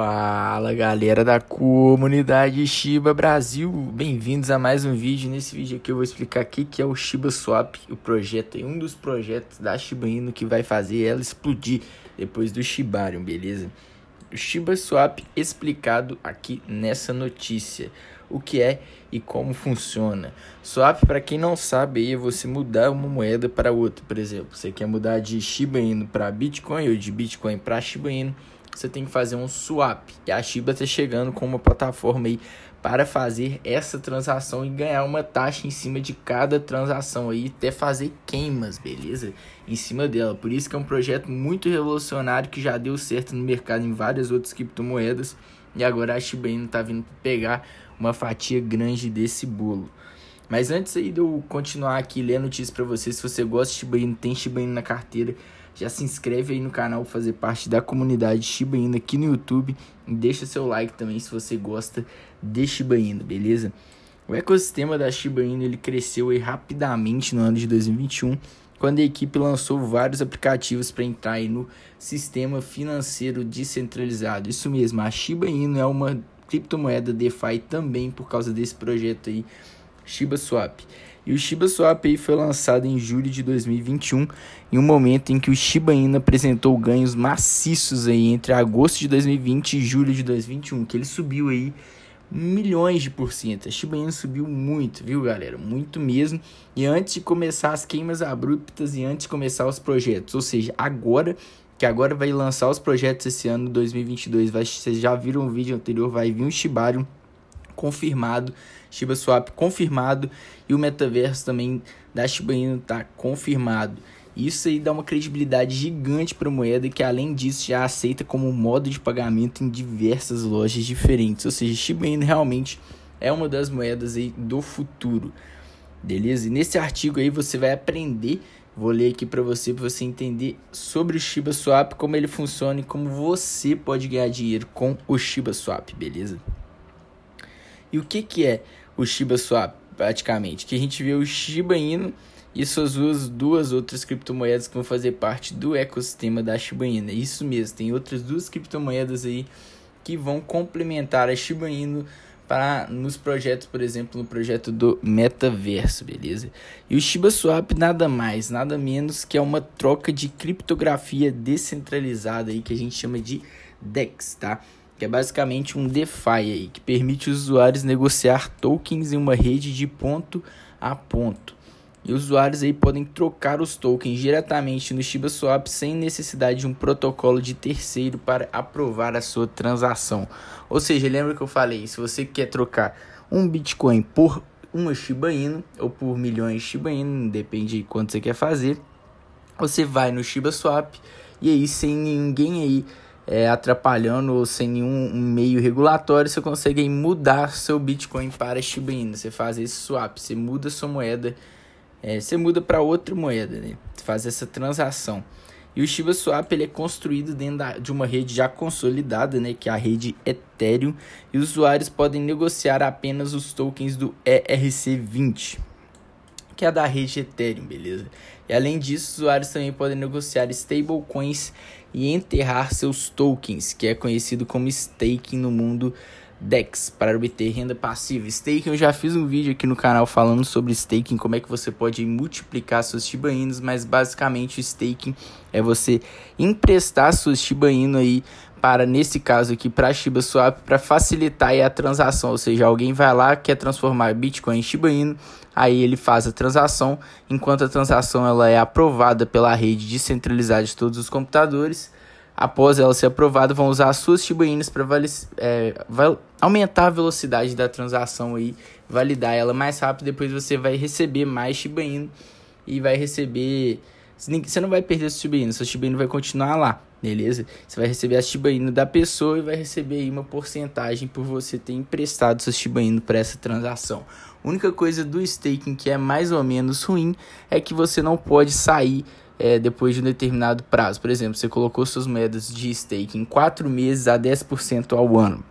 Fala galera da comunidade Shiba Brasil, bem-vindos a mais um vídeo. Nesse vídeo aqui eu vou explicar aqui que é o Shiba Swap, o projeto, é um dos projetos da Shiba Inu que vai fazer ela explodir depois do Shibarium, beleza? O Shiba Swap explicado aqui nessa notícia. O que é e como funciona. Swap, para quem não sabe, é você mudar uma moeda para outra. Por exemplo, você quer mudar de Shiba Inu para Bitcoin ou de Bitcoin para Shiba Inu você tem que fazer um swap. E a Shiba está chegando com uma plataforma aí para fazer essa transação e ganhar uma taxa em cima de cada transação aí, até fazer queimas, beleza? Em cima dela. Por isso que é um projeto muito revolucionário que já deu certo no mercado em várias outras criptomoedas e agora a Shiba Inu está vindo pegar uma fatia grande desse bolo. Mas antes aí de eu continuar aqui lendo notícias para vocês, se você gosta de Shiba Inu, tem Shiba Inu na carteira, já se inscreve aí no canal, fazer parte da comunidade Shiba Inu aqui no YouTube. E deixa seu like também se você gosta de Shiba Inu, beleza? O ecossistema da Shiba Inu ele cresceu rapidamente no ano de 2021, quando a equipe lançou vários aplicativos para entrar no sistema financeiro descentralizado. Isso mesmo, a Shiba Inu é uma criptomoeda DeFi também por causa desse projeto aí Shiba Swap. E o Shiba Swap aí foi lançado em julho de 2021, em um momento em que o Shiba Inu apresentou ganhos maciços aí entre agosto de 2020 e julho de 2021, que ele subiu aí milhões de porcento. A Shiba Inu subiu muito, viu, galera? Muito mesmo. E antes de começar as queimas abruptas e antes de começar os projetos, ou seja, agora que agora vai lançar os projetos esse ano 2022, vai, vocês já viram o vídeo anterior, vai vir um Shibarium confirmado, Shiba Swap confirmado e o metaverso também da Shiba Inu tá confirmado. Isso aí dá uma credibilidade gigante para a moeda que além disso já aceita como modo de pagamento em diversas lojas diferentes. Ou seja, Shiba Inu realmente é uma das moedas aí do futuro. Beleza? E nesse artigo aí você vai aprender Vou ler aqui para você para você entender sobre o Shiba Swap, como ele funciona e como você pode ganhar dinheiro com o Shiba Swap, beleza? E o que, que é o Shiba Swap, praticamente? Que a gente vê o Shiba Inu e suas duas, duas outras criptomoedas que vão fazer parte do ecossistema da Shiba Inu. É isso mesmo, tem outras duas criptomoedas aí que vão complementar a Shiba Inu para nos projetos, por exemplo, no projeto do metaverso, beleza? E o Shiba Swap nada mais, nada menos que é uma troca de criptografia descentralizada aí que a gente chama de DEX, tá? que é basicamente um DeFi aí, que permite os usuários negociar tokens em uma rede de ponto a ponto. E os usuários aí podem trocar os tokens diretamente no ShibaSwap sem necessidade de um protocolo de terceiro para aprovar a sua transação. Ou seja, lembra que eu falei, se você quer trocar um Bitcoin por uma Shiba Inu ou por milhões de Shiba Inu, depende de quanto você quer fazer, você vai no ShibaSwap e aí sem ninguém aí é, atrapalhando sem nenhum meio regulatório, você consegue mudar seu Bitcoin para Shiba Inu. Você faz esse swap, você muda sua moeda, é, você muda para outra moeda, né? Você faz essa transação. E o Shiba Swap ele é construído dentro da, de uma rede já consolidada, né, que é a rede Ethereum, e usuários podem negociar apenas os tokens do ERC20 que a é da rede Ethereum, beleza? E além disso, usuários também podem negociar stablecoins e enterrar seus tokens, que é conhecido como staking no mundo DEX, para obter renda passiva. Staking, eu já fiz um vídeo aqui no canal falando sobre staking, como é que você pode multiplicar seus Shiba Inus, mas basicamente o staking é você emprestar seus Shiba Inu aí para, nesse caso aqui, para Shiba Swap, para facilitar a transação. Ou seja, alguém vai lá, quer transformar Bitcoin em Shiba Inu, aí ele faz a transação. Enquanto a transação ela é aprovada pela rede descentralizada de todos os computadores, após ela ser aprovada, vão usar as suas Shiba Inus para é, aumentar a velocidade da transação aí, validar ela mais rápido. Depois você vai receber mais Shiba Inu e vai receber. Você não vai perder seu Shiba Inu, seu Shiba Inu vai continuar lá beleza? Você vai receber a Shiba Inu da pessoa e vai receber aí uma porcentagem por você ter emprestado sua Shiba Inu para essa transação. A única coisa do staking que é mais ou menos ruim é que você não pode sair é, depois de um determinado prazo. Por exemplo, você colocou suas moedas de staking 4 meses a 10% ao ano.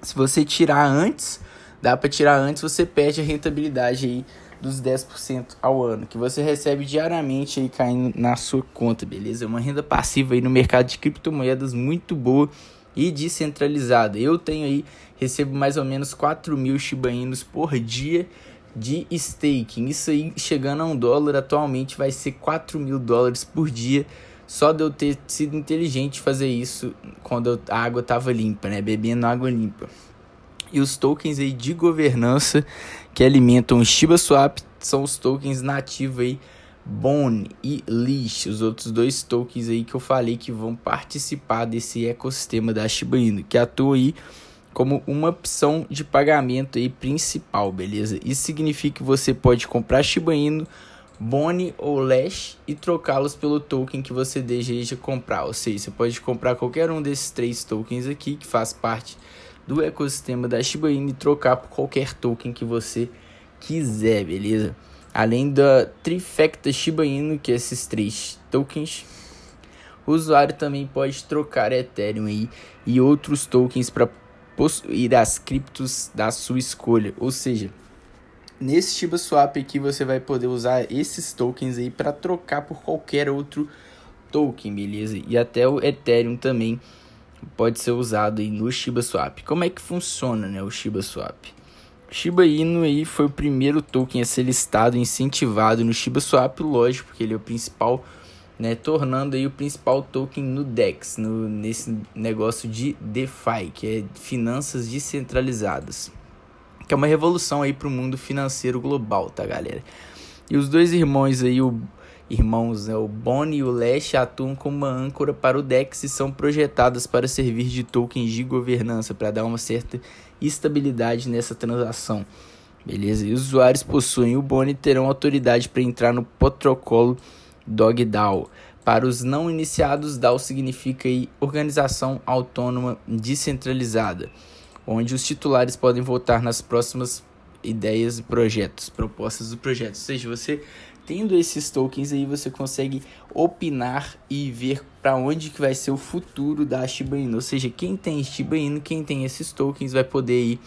Se você tirar antes, dá para tirar antes, você perde a rentabilidade aí dos 10% ao ano, que você recebe diariamente aí caindo na sua conta, beleza? É uma renda passiva aí no mercado de criptomoedas muito boa e descentralizada. Eu tenho aí, recebo mais ou menos 4 mil Shiba Inus por dia de staking. Isso aí, chegando a um dólar, atualmente vai ser 4 mil dólares por dia. Só de eu ter sido inteligente fazer isso quando a água estava limpa, né? Bebendo água limpa. E os tokens aí de governança que alimentam o Shiba Swap são os tokens nativos aí Bone e Leash, os outros dois tokens aí que eu falei que vão participar desse ecossistema da Shiba Inu, que atua aí como uma opção de pagamento aí principal, beleza? Isso significa que você pode comprar Shiba Inu, Bone ou Lash e trocá-los pelo token que você deseja comprar. Ou seja, você pode comprar qualquer um desses três tokens aqui que faz parte do ecossistema da Shiba Inu e trocar por qualquer token que você quiser, beleza? Além da trifecta Shiba Inu, que é esses três tokens, o usuário também pode trocar Ethereum aí e outros tokens para possuir as criptos da sua escolha, ou seja, nesse Shiba Swap aqui você vai poder usar esses tokens aí para trocar por qualquer outro token, beleza? E até o Ethereum também pode ser usado aí no Shiba Swap. Como é que funciona né, o Shiba Swap? Shiba Inu aí foi o primeiro token a ser listado e incentivado no Shiba Swap, lógico, porque ele é o principal, né, tornando aí o principal token no DEX, no, nesse negócio de DeFi, que é finanças descentralizadas, que é uma revolução aí para o mundo financeiro global, tá, galera? E os dois irmãos aí, o Irmãos, né? o Bonnie e o Lash atuam como uma âncora para o Dex e são projetadas para servir de tokens de governança, para dar uma certa estabilidade nessa transação. Beleza? E os usuários possuem o Bonnie terão autoridade para entrar no protocolo DogDAO. Para os não iniciados, DAO significa Organização Autônoma Descentralizada, onde os titulares podem votar nas próximas ideias e projetos, propostas do projeto. Ou seja, você tendo esses tokens aí você consegue opinar e ver para onde que vai ser o futuro da Shiba Inu. Ou seja, quem tem Shiba Inu, quem tem esses tokens vai poder ir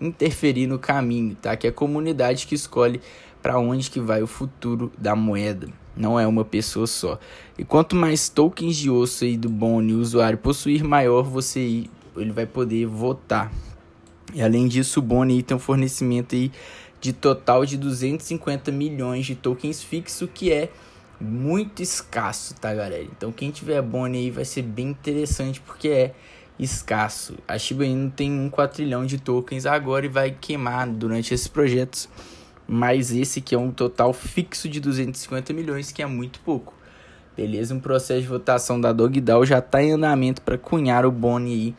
interferir no caminho, tá? Que é a comunidade que escolhe para onde que vai o futuro da moeda. Não é uma pessoa só. E quanto mais tokens de osso aí do Bone o usuário possuir, maior você ele vai poder votar. E além disso, o Bone tem um fornecimento aí de total de 250 milhões de tokens fixo, que é muito escasso, tá, galera? Então, quem tiver bone aí vai ser bem interessante, porque é escasso. A Shiba Inu tem um quatrilhão de tokens agora e vai queimar durante esses projetos, mas esse que é um total fixo de 250 milhões, que é muito pouco. Beleza, um processo de votação da DogDAO já está em andamento para cunhar o bone aí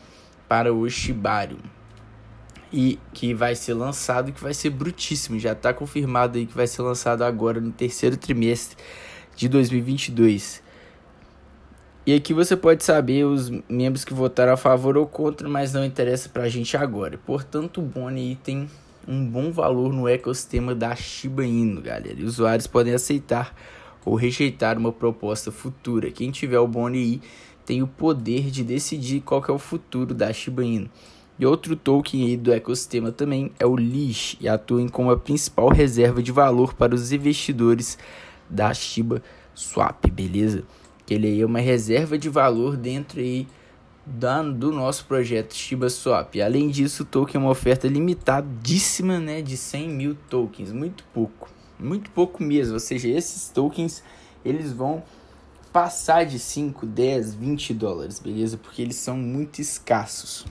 para o Shibarium e que vai ser lançado, que vai ser brutíssimo, já está confirmado aí que vai ser lançado agora no terceiro trimestre de 2022. E aqui você pode saber os membros que votaram a favor ou contra, mas não interessa para a gente agora. Portanto, o Boni tem um bom valor no ecossistema da Shiba Inu, galera. E usuários podem aceitar ou rejeitar uma proposta futura. Quem tiver o Boni tem o poder de decidir qual é o futuro da Shiba Inu. E outro token do ecossistema também é o LISH e atuem como a principal reserva de valor para os investidores da Shiba Swap, beleza? Que ele aí é uma reserva de valor dentro aí da, do nosso projeto Shiba Swap. Além disso, o token é uma oferta limitadíssima, né, de 100 mil tokens, muito pouco, muito pouco mesmo. Ou seja, esses tokens eles vão passar de 5, 10, 20 dólares, beleza? Porque eles são muito escassos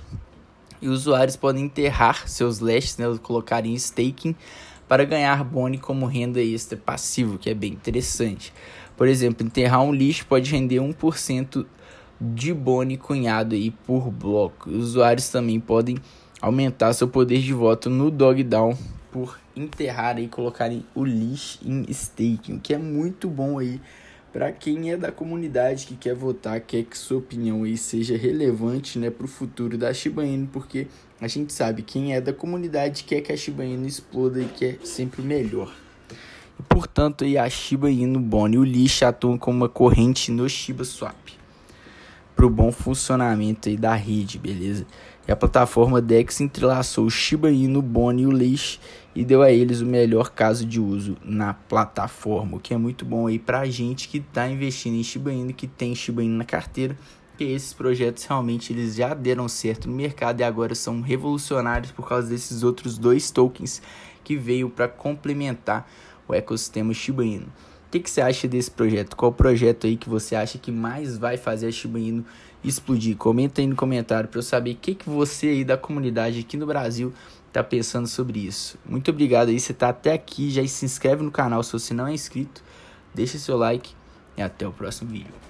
e usuários podem enterrar seus lashes, né, colocar em staking para ganhar bone como renda extra passivo, que é bem interessante. Por exemplo, enterrar um lixo pode render 1% de bone cunhado aí por bloco. Usuários também podem aumentar seu poder de voto no dog down por enterrar e colocarem o lixo em staking, o que é muito bom aí para quem é da comunidade que quer votar, quer que sua opinião aí seja relevante né, para o futuro da Shiba Inu, porque a gente sabe quem é da comunidade quer que a Shiba Inu exploda e quer sempre o melhor. E, portanto, aí a Shiba Inu Bonnie e o lixo atuam como uma corrente no Shiba Swap para o bom funcionamento aí da rede, beleza? E a plataforma DEX entrelaçou o Shiba Inu, o Boni e o Leash e deu a eles o melhor caso de uso na plataforma, o que é muito bom aí para a gente que está investindo em Shiba Inu, que tem Shiba Inu na carteira, que esses projetos realmente eles já deram certo no mercado e agora são revolucionários por causa desses outros dois tokens que veio para complementar o ecossistema Shiba Inu. O que, que você acha desse projeto? Qual projeto aí que você acha que mais vai fazer a Shiba Inu explodir? Comenta aí no comentário para eu saber o que, que você aí da comunidade aqui no Brasil tá pensando sobre isso. Muito obrigado aí, você tá até aqui, já se inscreve no canal se você não é inscrito, deixa seu like e até o próximo vídeo.